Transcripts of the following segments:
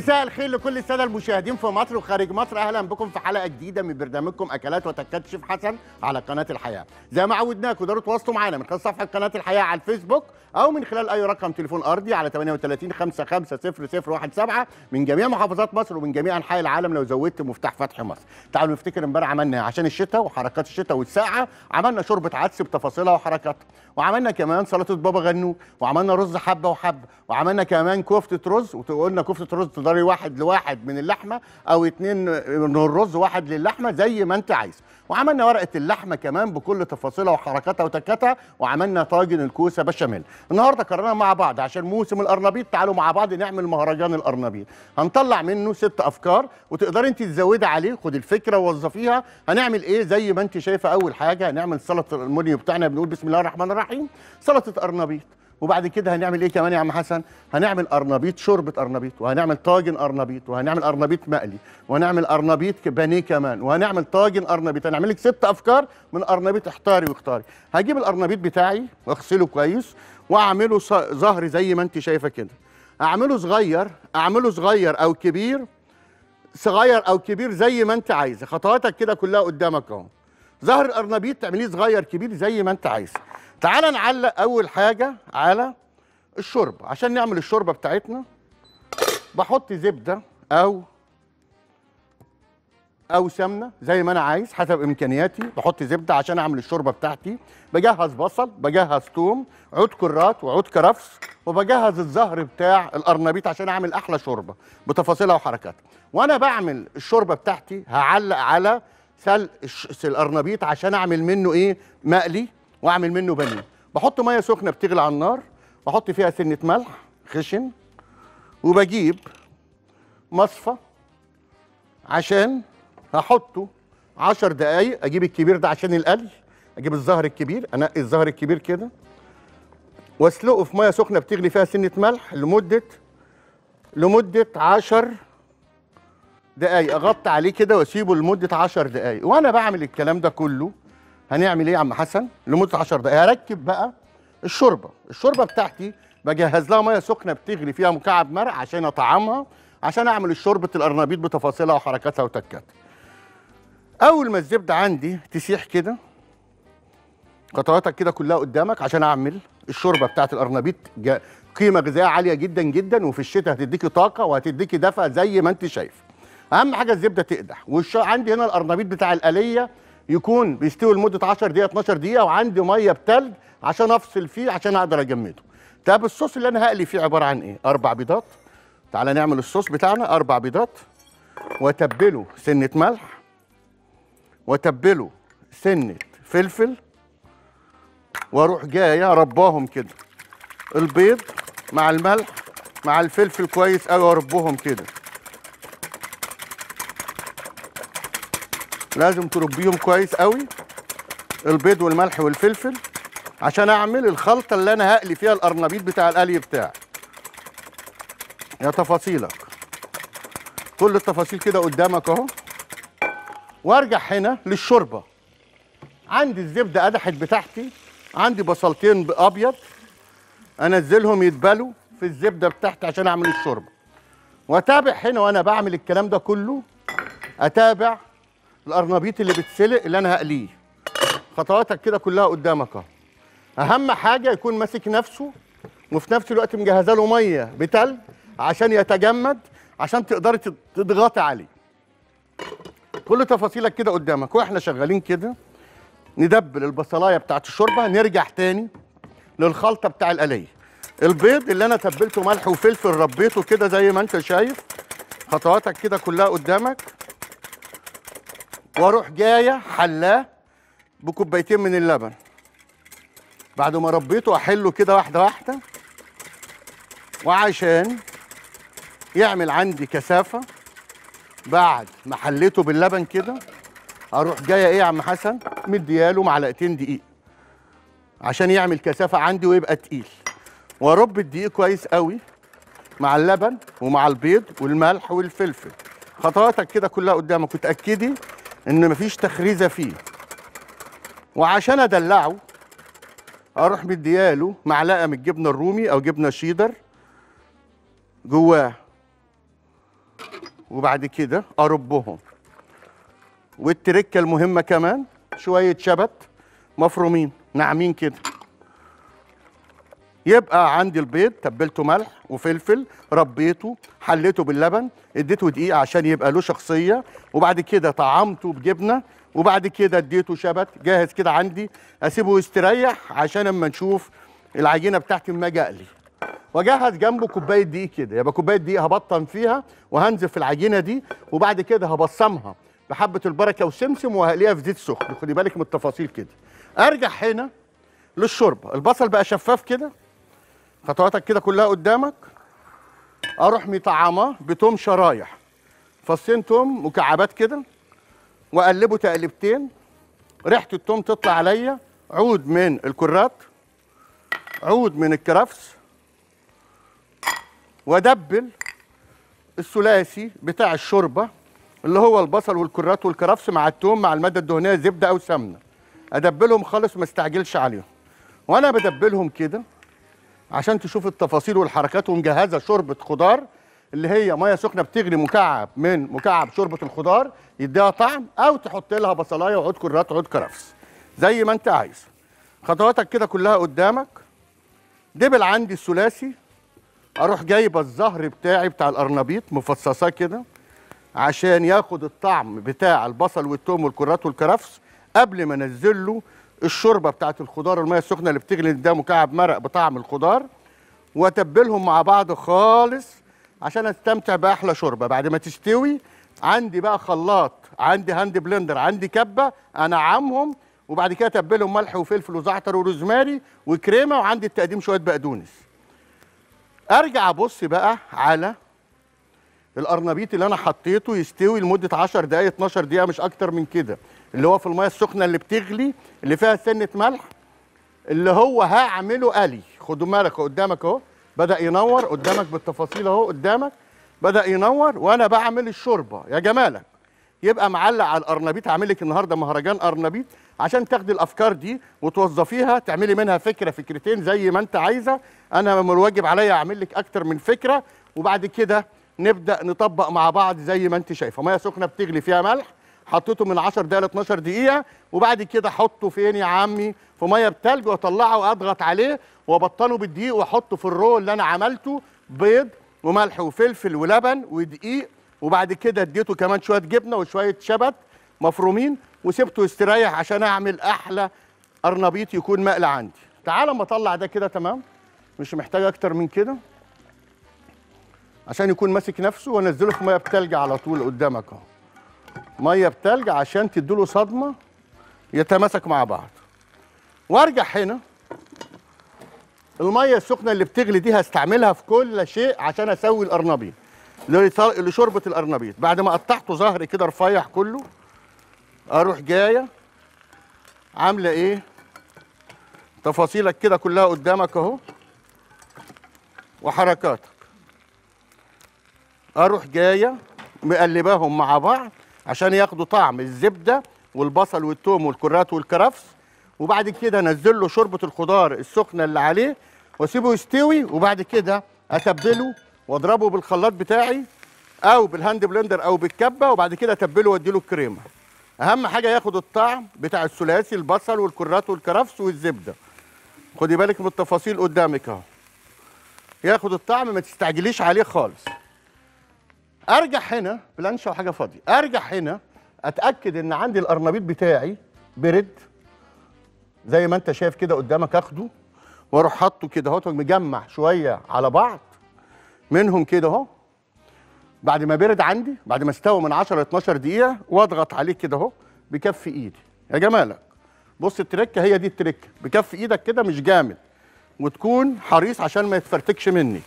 مساء الخير لكل الساده المشاهدين في مصر وخارج مصر اهلا بكم في حلقه جديده من برنامجكم اكلات وتكات شيف حسن على قناه الحياه زي ما عودناكم تقدروا تواصلوا معانا من خلال صفحه قناه الحياه على الفيسبوك او من خلال اي رقم تليفون ارضي على 38 55 من جميع محافظات مصر ومن جميع انحاء العالم لو زودت مفتاح فتح مصر تعالوا نفتكر امبارح عملنا إيه؟ عشان الشتاء وحركات الشتاء والساعه عملنا شوربه عدس بتفاصيلها وحركاتها وعملنا كمان سلطه بابا غنوج وعملنا رز حبه وحبه وعملنا كمان كفته رز وقلنا كفته رز تقدري واحد لواحد من اللحمه او اتنين من الرز واحد للحمه زي ما انت عايز وعملنا ورقه اللحمه كمان بكل تفاصيلها وحركاتها وتكاتها وعملنا طاجن الكوسه بشاميل النهارده قررنا مع بعض عشان موسم القرنبيط تعالوا مع بعض نعمل مهرجان القرنبيط هنطلع منه ست افكار وتقدري انت تزودي عليه خدي الفكره ووظفيها هنعمل ايه زي ما انت شايفه اول حاجه هنعمل سلطه المنيو بتاعنا بنقول بسم الله الرحمن الرحيم سلطه قرنبيط وبعد كده هنعمل ايه كمان يا عم حسن هنعمل ارنبيط شوربه ارنبيط وهنعمل طاجن ارنبيط وهنعمل ارنبيط مقلي وهنعمل ارنبيط بانيه كمان وهنعمل طاجن ارنبيط هنعمل لك ست افكار من ارنبيط احتاري واختاري هجيب الارنبيط بتاعي واغسله كويس واعمله ظهر زي ما انت شايفه كده اعمله صغير اعمله صغير او كبير صغير او كبير زي ما انت عايزه خطواتك كده كلها قدامك اهو ظهر الارنبيط تعمليه صغير كبير زي ما انت عايزه تعال نعلق اول حاجه على الشوربه عشان نعمل الشوربه بتاعتنا بحط زبده او او سمنه زي ما انا عايز حسب امكانياتي بحط زبده عشان اعمل الشوربه بتاعتي بجهز بصل بجهز ثوم عود كرات وعود كرفس وبجهز الزهر بتاع القرنبيط عشان اعمل احلى شوربه بتفاصيلها وحركاتها وانا بعمل الشوربه بتاعتي هعلق على سلق القرنبيط عشان اعمل منه ايه مقلي واعمل منه بانيه بحط ميه سخنه بتغلي على النار بحط فيها سنه ملح خشن وبجيب مصفى عشان هحطه 10 دقايق اجيب الكبير ده عشان القلي اجيب الزهر الكبير انقي الزهر الكبير كده واسلقه في ميه سخنه بتغلي فيها سنه ملح لمده لمده 10 دقايق اغطي عليه كده واسيبه لمده 10 دقايق وانا بعمل الكلام ده كله هنعمل ايه يا عم حسن لمده 10 دقائق هركب بقى الشوربه الشوربه بتاعتي بجهز لها ميه سخنه بتغلي فيها مكعب مرق عشان اطعمها عشان اعمل الشوربه القرنبيط بتفاصيلها وحركاتها وتكاتها اول ما الزبده عندي تسيح كده قطراتك كده كلها قدامك عشان اعمل الشوربه بتاعت القرنبيط قيمه غذائيه عاليه جدا جدا وفي الشتاء هتديكي طاقه وهتديكي دفى زي ما انت شايف اهم حاجه الزبده تقدح وعندي هنا القرنبيط بتاع الاليه يكون بيستوي لمده 10 دقيقه 12 دقيقه وعندي ميه بتلج عشان افصل فيه عشان اقدر اجمده طب الصوص اللي انا هقلي فيه عباره عن ايه اربع بيضات تعالى نعمل الصوص بتاعنا اربع بيضات واتبله سنه ملح واتبله سنه فلفل واروح جايه رباهم كده البيض مع الملح مع الفلفل كويس قوي اربهم كده لازم تربيهم كويس قوي البيض والملح والفلفل عشان اعمل الخلطه اللي انا هقلي فيها القرنبيط بتاع القلي بتاعي يا تفاصيلك كل التفاصيل كده قدامك اهو وارجع هنا للشوربه عندي الزبده قدحت بتاعتي عندي بصلتين ابيض انزلهم يتبلوا في الزبده بتاعتي عشان اعمل الشوربه واتابع هنا وانا بعمل الكلام ده كله اتابع القرنبيط اللي بيتسلق اللي انا هقليه خطواتك كده كلها قدامك اهو اهم حاجه يكون ماسك نفسه وفي نفس الوقت مجهزه له ميه بتلج عشان يتجمد عشان تقدري تضغطي عليه كل تفاصيلك كده قدامك واحنا شغالين كده ندبل البصلايه بتاعت الشوربه نرجع تاني للخلطه بتاع القليه البيض اللي انا تبلته ملح وفلفل ربيته كده زي ما انت شايف خطواتك كده كلها قدامك واروح جايه حلاه بكوبايتين من اللبن بعد ما ربيته احله كده واحده واحده وعشان يعمل عندي كثافه بعد ما حليته باللبن كده اروح جايه ايه يا عم حسن مدياله معلقتين دقيق عشان يعمل كثافه عندي ويبقى تقيل وارب الدقيق كويس قوي مع اللبن ومع البيض والملح والفلفل خطواتك كده كلها قدامك وتاكدي ان مفيش تخريزه فيه وعشان ادلعه اروح مدياله معلقه من الجبنه الرومي او جبنه شيدر جواه وبعد كده اربهم والتركه المهمه كمان شويه شبت مفرومين ناعمين كده يبقى عندي البيض تبلته ملح وفلفل ربيته حليته باللبن اديته دقيقه عشان يبقى له شخصيه وبعد كده طعمته بجبنه وبعد كده اديته شبت جاهز كده عندي اسيبه يستريح عشان اما نشوف العجينه بتاعتي ما جالي واجهز جنبه كوبايه دقيق كده يبقى كوبايه دقيق هبطن فيها وهنزف في العجينه دي وبعد كده هبصمها بحبه البركه وسمسم وهقليها في زيت سخن خدي بالك من التفاصيل كده ارجع هنا للشوربه البصل بقى شفاف كده خطواتك كده كلها قدامك اروح مطعماه بتوم شرايح فصين توم مكعبات كده واقلبه تقلبتين ريحه التوم تطلع عليا عود من الكرات عود من الكرفس وادبل الثلاثي بتاع الشوربه اللي هو البصل والكرات والكرفس مع التوم مع الماده الدهنيه زبده او سمنه ادبلهم خالص ما استعجلش عليهم وانا بدبلهم كده عشان تشوف التفاصيل والحركات ومجهزه شوربه خضار اللي هي ميه سخنه بتغلي مكعب من مكعب شوربه الخضار يديها طعم او تحط لها بصلايه وعود كرات وعود كرفس زي ما انت عايز خطواتك كده كلها قدامك دبل عندي الثلاثي اروح جايبه الزهر بتاعي بتاع القرنبيط مفصصاه كده عشان ياخد الطعم بتاع البصل والثوم والكرات والكرفس قبل ما انزل له الشوربه بتاعت الخضار الميه السخنه اللي بتغلي ده مكعب مرق بطعم الخضار واتبلهم مع بعض خالص عشان استمتع باحلى شوربه بعد ما تستوي عندي بقى خلاط عندي هاند بلندر عندي كبه انعمهم وبعد كده اتبلهم ملح وفلفل وزعتر وروزماري وكريمه وعندي التقديم شويه بقدونس ارجع ابص بقى على القرنبيط اللي انا حطيته يستوي لمده 10 دقائق 12 دقيقه مش اكتر من كده اللي هو في الميه السخنه اللي بتغلي اللي فيها سنه ملح اللي هو هعمله قلي خدوا بالك قدامك اهو بدا ينور قدامك بالتفاصيل اهو قدامك بدا ينور وانا بعمل الشوربه يا جمالك يبقى معلق على الارنبيط هعمل النهارده مهرجان ارنبيط عشان تاخدي الافكار دي وتوظفيها تعملي منها فكره فكرتين زي ما انت عايزه انا من الواجب عليا اعمل لك اكتر من فكره وبعد كده نبدا نطبق مع بعض زي ما انت شايفه ميه سخنه بتغلي فيها ملح حطيته من 10 دقائق ل 12 دقيقه وبعد كده احطه فين يا عمي في ميه بتلج واطلعه واضغط عليه وابطله بالدقيق واحطه في الرو اللي انا عملته بيض وملح وفلفل ولبن ودقيق وبعد كده اديته كمان شويه جبنه وشويه شبت مفرومين وسبته يستريح عشان اعمل احلى قرنبيط يكون مقلى عندي تعال اما اطلع ده كده تمام مش محتاج اكتر من كده عشان يكون ماسك نفسه وانزله في ميه بتلج على طول قدامك اهو ميه بتلج عشان تديله صدمه يتماسك مع بعض وارجع هنا الميه السخنه اللي بتغلي دي هستعملها في كل شيء عشان اسوي الارنبيط لشوربه الارنبيط بعد ما قطعته ظهري كده رفيع كله اروح جايه عامله ايه تفاصيلك كده كلها قدامك اهو وحركاتك اروح جايه مقلباهم مع بعض عشان ياخدوا طعم الزبده والبصل والثوم والكرات والكرفس وبعد كده انزل له شوربه الخضار السخنه اللي عليه واسيبه يستوي وبعد كده اتبله واضربه بالخلاط بتاعي او بالهاند بلندر او بالكبه وبعد كده اتبله واديله الكريمه اهم حاجه ياخد الطعم بتاع الثلاثي البصل والكرات والكرفس والزبده خدي بالك من التفاصيل قدامك اهو ياخد الطعم ما تستعجليش عليه خالص ارجع هنا او وحاجه فاضيه ارجع هنا اتاكد ان عندي القرنبيط بتاعي برد زي ما انت شايف كده قدامك اخده واروح حاطه كده اهوت مجمع شويه على بعض منهم كده اهو بعد ما برد عندي بعد ما استوى من 10 ل 12 دقيقه واضغط عليه كده اهو بكف ايدي يا جمالك بص التركه هي دي التركه بكف ايدك كده مش جامد وتكون حريص عشان ما يتفرتكش مني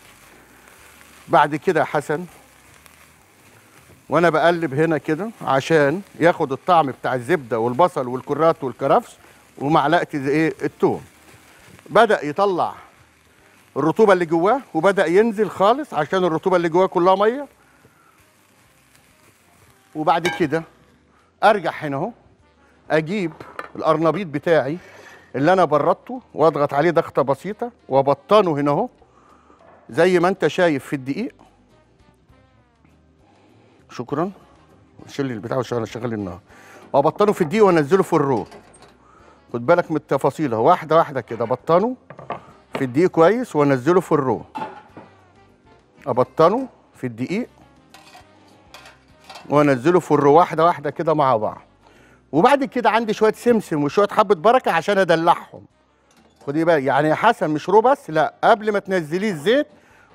بعد كده يا حسن وانا بقلب هنا كده عشان ياخد الطعم بتاع الزبده والبصل والكرات والكرفس ومعلقه ايه التوم بدا يطلع الرطوبه اللي جواه وبدا ينزل خالص عشان الرطوبه اللي جواه كلها ميه وبعد كده ارجع هنا اهو اجيب القرنبيط بتاعي اللي انا بردته واضغط عليه ضغطه بسيطه وابطنه هنا اهو زي ما انت شايف في الدقيق شكرا شيل البتاع وشغل شغل النار وابطنه في الدقيق وانزله في الرو خد بالك من التفاصيل واحده واحده كده بطنه في الدقيق كويس وانزله في الرو ابطنه في الدقيق وانزله في الرو واحده واحده كده مع بعض وبعد كده عندي شويه سمسم وشويه حبه بركه عشان ادلعهم خدي بالك يعني حسن مش رو بس لا قبل ما تنزليه الزيت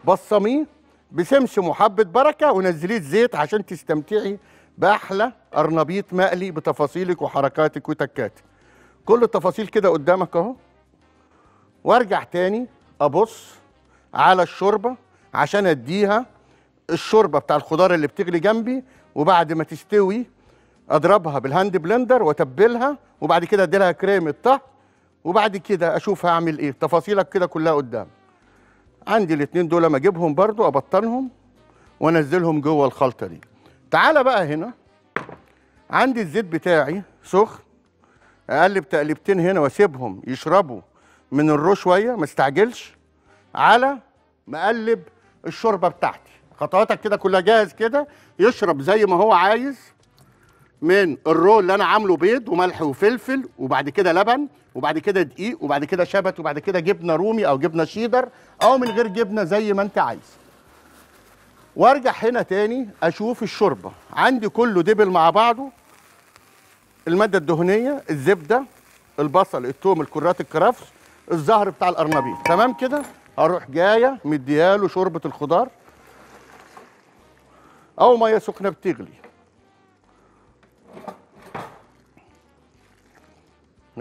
بصميه بسمسم وحبه بركه ونزليه زيت عشان تستمتعي باحلى قرنبيط مقلي بتفاصيلك وحركاتك وتكاتك كل التفاصيل كده قدامك اهو وارجع تاني ابص على الشوربه عشان اديها الشوربه بتاع الخضار اللي بتغلي جنبي وبعد ما تستوي اضربها بالهاند بلندر واتبلها وبعد كده ادي لها كريمه طهي وبعد كده اشوف هعمل ايه تفاصيلك كده كلها قدام عندي الاثنين دول ما اجيبهم برضو ابطنهم وانزلهم جوه الخلطه دي تعالى بقى هنا عندي الزيت بتاعي سخن اقلب تقلبتين هنا واسيبهم يشربوا من الرو شويه ما استعجلش على ما اقلب الشوربه بتاعتي خطواتك كده كلها جاهز كده يشرب زي ما هو عايز من الرول اللي انا عامله بيض وملح وفلفل وبعد كده لبن وبعد كده دقيق وبعد كده شبت وبعد كده جبنه رومي او جبنه شيدر او من غير جبنه زي ما انت عايز وارجع هنا تاني اشوف الشوربه عندي كله دبل مع بعضه الماده الدهنيه الزبده البصل الثوم الكرات الكرفس الزهر بتاع القرنبيط تمام كده هروح جايه مدياله شوربه الخضار او ميه سخنه بتغلي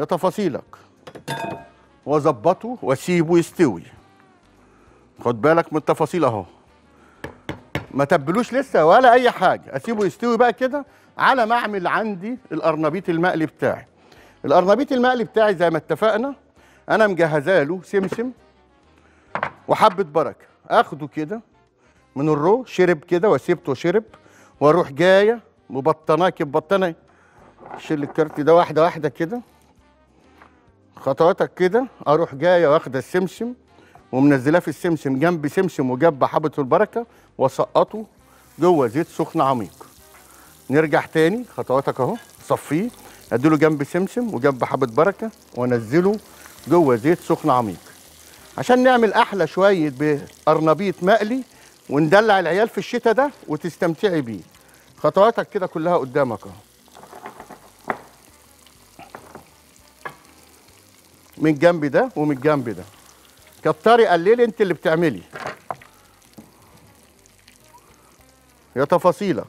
لتفاصيلك واظبطه واسيبه يستوي خد بالك من التفاصيل اهو ما تبلوش لسه ولا اي حاجه اسيبه يستوي بقى كده على ما اعمل عندي القرنبيط المقلي بتاعي القرنبيط المقلي بتاعي زي ما اتفقنا انا مجهزه له سمسم وحبه بركه اخده كده من الرو شرب كده وسيبته شرب واروح جايه مبطناك كبطنه شيل الكارت ده واحده واحده كده خطواتك كده اروح جايه واخده السمسم ومنزلاه في السمسم جنب سمسم وجنب حبة البركه واسقطه جوه زيت سخن عميق نرجع تاني خطواتك اهو صفيه اديله جنب سمسم وجنب حبة بركه وانزله جوه زيت سخن عميق عشان نعمل احلى شويه بقرنبيط مقلي وندلع العيال في الشتاء ده وتستمتعي بيه خطواتك كده كلها قدامك اهو من الجنب ده ومن الجنب ده كتري قليلي إيه انت اللي بتعملي يا تفاصيلك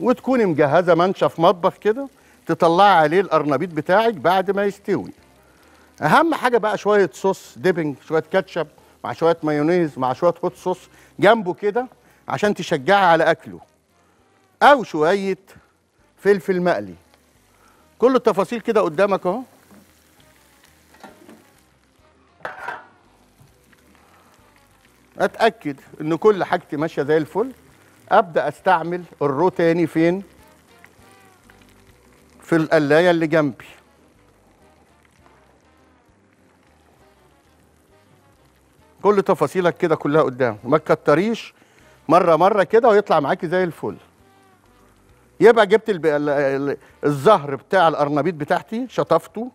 وتكوني مجهزه منشف مطبخ كده تطلعي عليه القرنبيط بتاعك بعد ما يستوي اهم حاجه بقى شويه صوص ديبنج شويه كاتشب مع شويه مايونيز مع شويه هوت صوص جنبه كده عشان تشجعي على اكله او شويه فلفل مقلي كل التفاصيل كده قدامك اهو اتاكد ان كل حاجتي ماشيه زي الفل ابدا استعمل الرو تاني فين في القلايه اللي جنبي كل تفاصيلك كده كلها قدام وما تكتريش مره مره كده ويطلع معاكي زي الفل يبقى جبت الزهر بتاع القرنبيط بتاعتي شطفته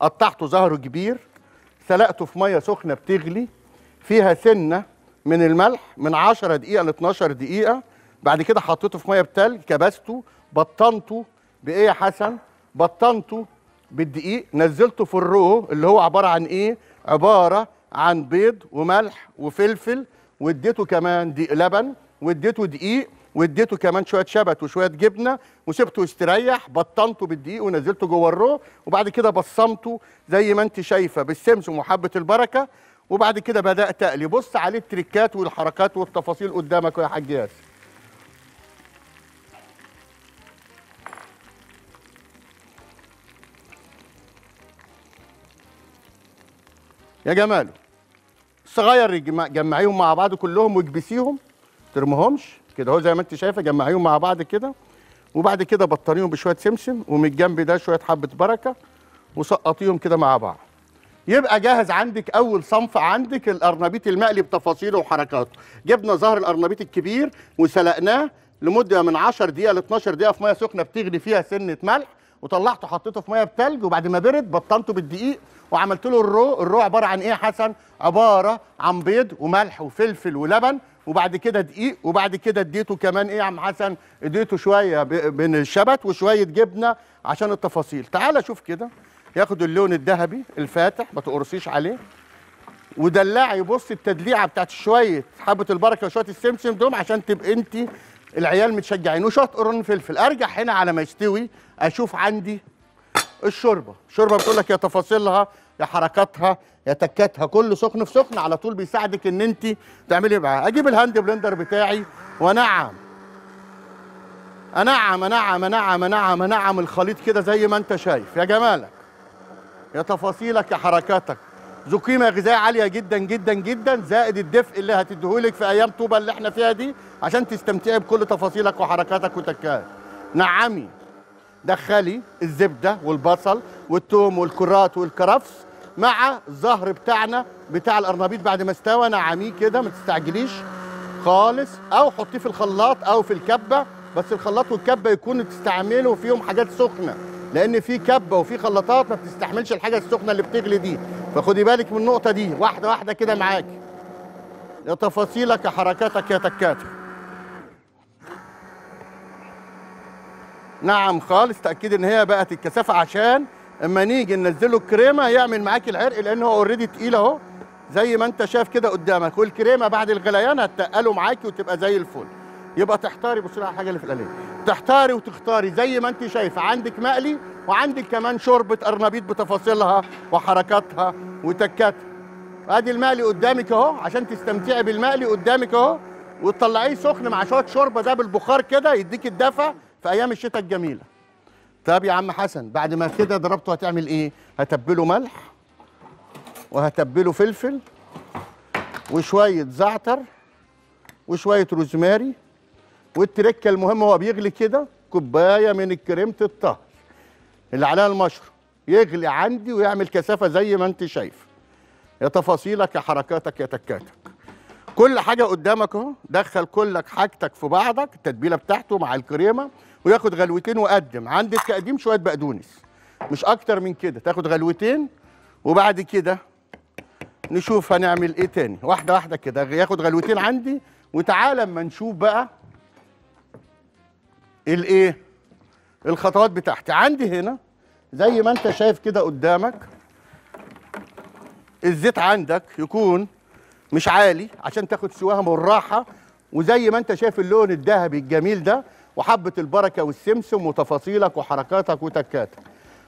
قطعته زهره كبير سلقته في ميه سخنه بتغلي فيها سنه من الملح من 10 دقيقه ل 12 دقيقه بعد كده حطيته في ميه بتلج كبسته بطنته بايه يا حسن بطنته بالدقيق نزلته في الرو اللي هو عباره عن ايه عباره عن بيض وملح وفلفل واديته كمان دقيق لبن واديته دقيق واديته كمان شويه شبت وشويه جبنه وسبته يستريح بطنته بالدقيق ونزلته جوه الرو وبعد كده بصمته زي ما انت شايفه بالسمسم وحبه البركه وبعد كده بدات اقلي بص عليه التريكات والحركات والتفاصيل قدامك يا حاج ياسر يا جمال صغير جمعيهم مع بعض كلهم واكبسيهم ترمهمش كده اهو زي ما انت شايفه جمعيهم مع بعض كده وبعد كده بطريهم بشويه سمسم ومن الجنب ده شويه حبه بركه وسقطيهم كده مع بعض يبقى جاهز عندك اول صنف عندك الارنبيت المقلي بتفاصيله وحركاته جبنا ظهر الارنبيت الكبير وسلقناه لمده من 10 دقيقه ل 12 دقيقه في ميه سخنه بتغلي فيها سنه ملح وطلعته حطيته في ميه بتلج وبعد ما برد بطنته بالدقيق وعملت له الرو الرو عباره عن ايه يا حسن عباره عن بيض وملح وفلفل ولبن وبعد كده دقيق وبعد كده اديته كمان ايه يا عم حسن اديته شويه من الشبت وشويه جبنه عشان التفاصيل تعال شوف كده ياخد اللون الذهبي الفاتح ما تقرصيش عليه ودلعي بص التدليعه بتاعت شويه حبه البركه وشويه السمسم دول عشان تبقى انت العيال متشجعين وشويه قرن فلفل ارجع هنا على ما يستوي اشوف عندي الشوربه الشوربه بتقول لك يا تفاصيلها يا حركاتها يا تكاتها كل سخن في سخن على طول بيساعدك ان انت تعملي بقى اجيب الهاند بلندر بتاعي وانعم انعم انعم انعم انعم انعم الخليط كده زي ما انت شايف يا جمالك يا تفاصيلك يا حركاتك ذو قيمه غذائيه عاليه جدا جدا جدا زائد الدفء اللي هتديهولك في ايام طوبه اللي احنا فيها دي عشان تستمتعي بكل تفاصيلك وحركاتك وتكاك نعمي دخلي الزبده والبصل والثوم والكرات والكرفس مع الزهر بتاعنا بتاع القرنبيط بعد ما استوى نعميه كده ما تستعجليش خالص او حطيه في الخلاط او في الكبه بس الخلاط والكبه يكونوا تستعملوا فيهم حاجات سخنه لان في كبه وفي خلاطات ما بتستحملش الحاجه السخنه اللي بتغلي دي فخدي بالك من النقطه دي واحده واحده كده معاكي يا حركاتك يا تكاتك نعم خالص تاكد ان هي بقت الكثافه عشان اما نيجي ننزله الكريمه يعمل معاكي العرق لان هو اوريدي تقيل اهو زي ما انت شايف كده قدامك والكريمه بعد الغليان هتتقله معاكي وتبقى زي الفل يبقى تحتاري بصي على الحاجه اللي في القليل تحتاري وتختاري زي ما انت شايفه عندك مقلي وعندك كمان شوربه قرنبيط بتفاصيلها وحركاتها وتكاتها ادي المقلي قدامك اهو عشان تستمتعي بالمقلي قدامك اهو وتطلعيه سخن مع شويه شوربه ده بالبخار كده يديك الدفع في ايام الشتاء الجميله طب يا عم حسن بعد ما كده ضربته هتعمل ايه هتبله ملح وهتبله فلفل وشويه زعتر وشويه روزماري والتركه المهمه هو بيغلي كده كوبايه من كريمه الطهي اللي عليها المشروب يغلي عندي ويعمل كثافه زي ما انت شايف يا تفاصيلك يا حركاتك يا تكاتك كل حاجه قدامك اهو دخل كلك حاجتك في بعضك التتبيله بتاعته مع الكريمه وياخد غلوتين وقدم عند التقديم شويه بقدونس مش اكتر من كده تاخد غلوتين وبعد كده نشوف هنعمل ايه تاني واحده واحده كده ياخد غلوتين عندي وتعالى اما نشوف بقى الايه الخطوات بتاعتي عندي هنا زي ما انت شايف كده قدامك الزيت عندك يكون مش عالي عشان تاخد سواها والراحه وزي ما انت شايف اللون الذهبي الجميل ده وحبه البركه والسمسم وتفاصيلك وحركاتك وتكاتك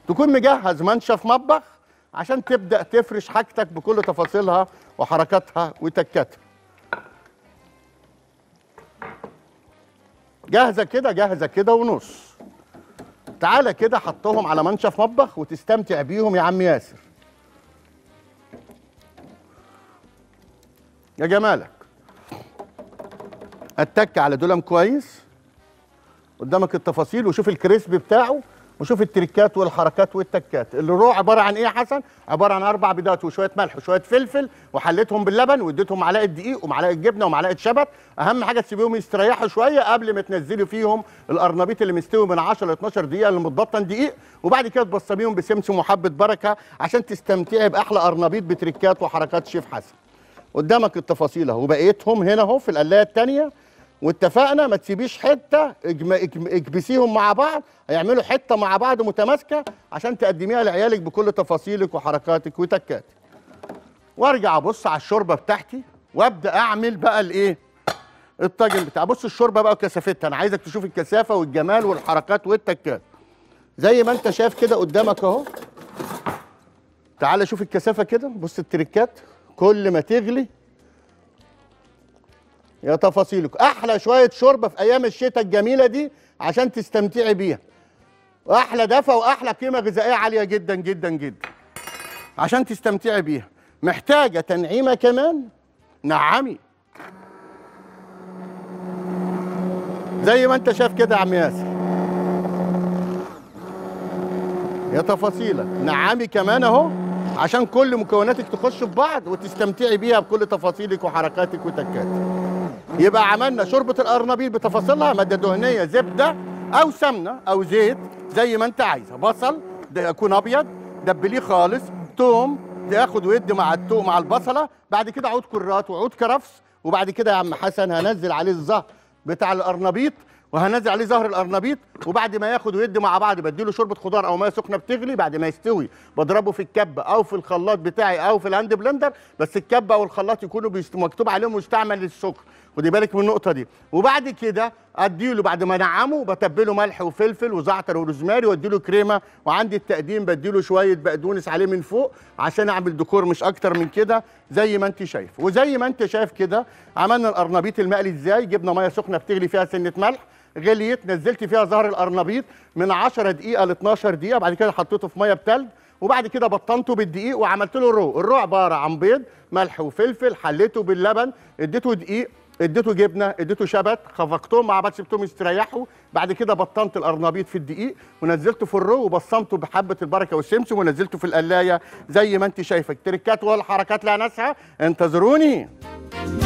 تكون مجهز منشف مطبخ عشان تبدا تفرش حاجتك بكل تفاصيلها وحركاتها وتكاتها جاهزه كده جاهزه كده ونص تعالى كده حطهم على منشف مطبخ وتستمتع بيهم يا عم ياسر يا جمالك اتك على دولم كويس قدامك التفاصيل وشوف الكريسبي بتاعه وشوف التريكات والحركات والتكات الرو عباره عن ايه يا حسن عباره عن اربع بيضات وشويه ملح وشويه فلفل وحليتهم باللبن واديتهم معلقه دقيق ومعلقه جبنه ومعلقه شبت اهم حاجه تسيبيهم يستريحوا شويه قبل ما تنزلي فيهم الارنبيط اللي مستوي من 10 ل 12 دقيقه اللي متبطن دقيق وبعد كده تبصميهم بسمسم وحبه بركه عشان تستمتعي باحلى ارنبيط بتريكات وحركات شيف حسن قدامك التفاصيل اهو وبقيتهم هنا اهو في القلايه الثانيه واتفقنا ما تسيبيش حته اكبسيهم مع بعض هيعملوا حته مع بعض متماسكه عشان تقدميها لعيالك بكل تفاصيلك وحركاتك وتكاتك وارجع ابص على الشوربه بتاعتي وابدا اعمل بقى الايه الطاجن بتاع بص الشوربه بقى وكثافتها انا عايزك تشوف الكثافه والجمال والحركات والتكات زي ما انت شايف كده قدامك اهو تعال شوف الكثافه كده بص التريكات كل ما تغلي يا تفاصيلك احلى شويه شوربه في ايام الشتاء الجميله دي عشان تستمتعي بيها واحلى دفى واحلى قيمه غذائيه عاليه جدا جدا جدا عشان تستمتعي بيها محتاجه تنعيمه كمان نعمي زي ما انت شايف كده يا عم ياسر يا تفاصيلك نعمي كمان اهو عشان كل مكوناتك تخش في بعض وتستمتعي بيها بكل تفاصيلك وحركاتك وتكاتك يبقى عملنا شوربه القرنبيط بتفاصيلها ماده دهنيه زبده او سمنه او زيت زي ما انت عايزه بصل ده يكون ابيض دبليه خالص توم تاخد ويدي مع التوم مع البصله بعد كده عود كرات وعود كرفس وبعد كده يا عم حسن هنزل عليه الزهر بتاع القرنبيط وهنزل عليه زهر القرنبيط وبعد ما ياخد ويدي مع بعض بديله شوربه خضار او ميه سخنه بتغلي بعد ما يستوي بضربه في الكبه او في الخلاط بتاعي او في الهاند بلندر بس الكبه او الخلاط يكونوا مكتوب عليهم مستعمل للسكر خدي بالك من النقطه دي وبعد كده اديله بعد ما انعمه بتبله ملح وفلفل وزعتر وروزماري واديله كريمه وعندي التقديم بديله شويه بقدونس عليه من فوق عشان اعمل ديكور مش اكتر من كده زي ما انت شايف وزي ما انت شايف كده عملنا القرنبيط المقلي ازاي جبنا ميه سخنه بتغلي فيها سنه ملح غليت نزلت فيها زهر القرنبيط من 10 دقيقه ل 12 دقيقه بعد كده حطيته في ميه بتلج وبعد كده بطنته بالدقيق وعملت له الرو الرو عباره عن بيض ملح وفلفل حليته باللبن اديته دقيق اديته جبنه اديته شبت خفقتهم مع بعض سبتهم يستريحوا بعد كده بطنت القرنبيط في الدقيق ونزلته في الرو وبصمته بحبه البركه والسمسم ونزلته في القلايه زي ما انت شايفه التركات والحركات لا ناسها انتظروني